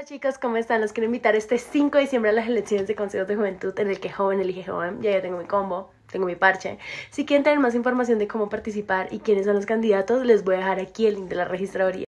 Hola chicos, ¿cómo están? Los quiero invitar este 5 de diciembre a las elecciones de consejos de juventud en el que joven elige joven. Ya ya tengo mi combo, tengo mi parche. Si quieren tener más información de cómo participar y quiénes son los candidatos, les voy a dejar aquí el link de la registraduría.